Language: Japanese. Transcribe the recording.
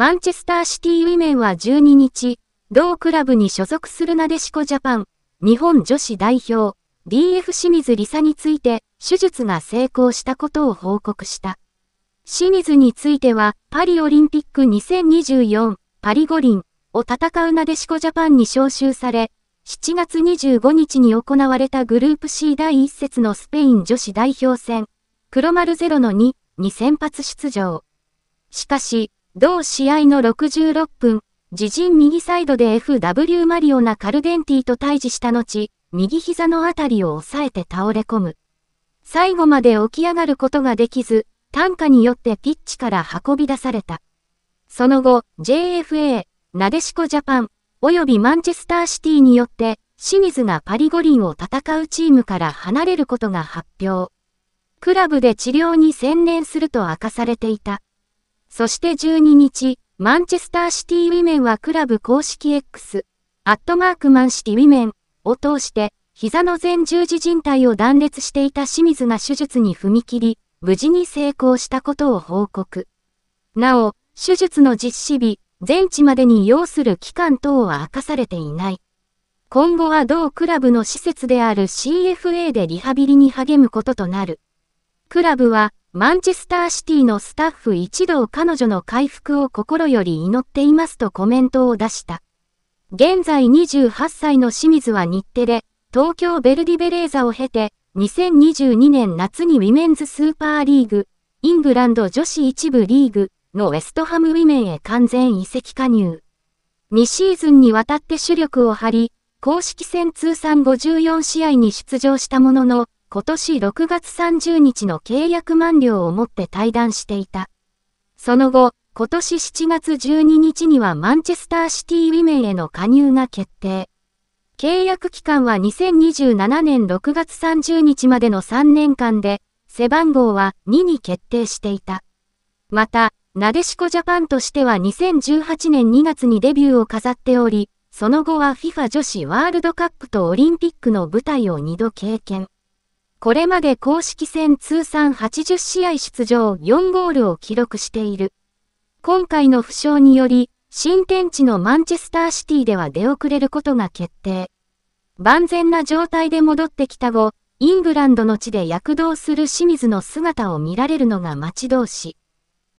マンチェスターシティウィメンは12日、同クラブに所属するなでしこジャパン、日本女子代表、DF 清水理沙について、手術が成功したことを報告した。清水については、パリオリンピック2024パリ五輪を戦うなでしこジャパンに招集され、7月25日に行われたグループ C 第1節のスペイン女子代表戦、黒丸0の2 0先発出場。しかし、同試合の66分、自陣右サイドで FW マリオナ・カルデンティと対峙した後、右膝のあたりを押さえて倒れ込む。最後まで起き上がることができず、担架によってピッチから運び出された。その後、JFA、なでしこジャパン、及びマンチェスターシティによって、清水がパリ五輪を戦うチームから離れることが発表。クラブで治療に専念すると明かされていた。そして12日、マンチェスターシティウィメンはクラブ公式 X、アットマークマンシティウィメンを通して、膝の前十字靭帯を断裂していた清水が手術に踏み切り、無事に成功したことを報告。なお、手術の実施日、全治までに要する期間等は明かされていない。今後は同クラブの施設である CFA でリハビリに励むこととなる。クラブは、マンチェスターシティのスタッフ一同彼女の回復を心より祈っていますとコメントを出した。現在28歳の清水は日テレ、東京ベルディベレーザを経て、2022年夏にウィメンズスーパーリーグ、イングランド女子一部リーグのウェストハムウィメンへ完全移籍加入。2シーズンにわたって主力を張り、公式戦通算54試合に出場したものの、今年6月30日の契約満了をもって退団していた。その後、今年7月12日にはマンチェスターシティウィメンへの加入が決定。契約期間は2027年6月30日までの3年間で、背番号は2に決定していた。また、なでしこジャパンとしては2018年2月にデビューを飾っており、その後は FIFA 女子ワールドカップとオリンピックの舞台を2度経験。これまで公式戦通算80試合出場4ゴールを記録している。今回の負傷により、新天地のマンチェスターシティでは出遅れることが決定。万全な状態で戻ってきた後、イングランドの地で躍動する清水の姿を見られるのが待ち遠し。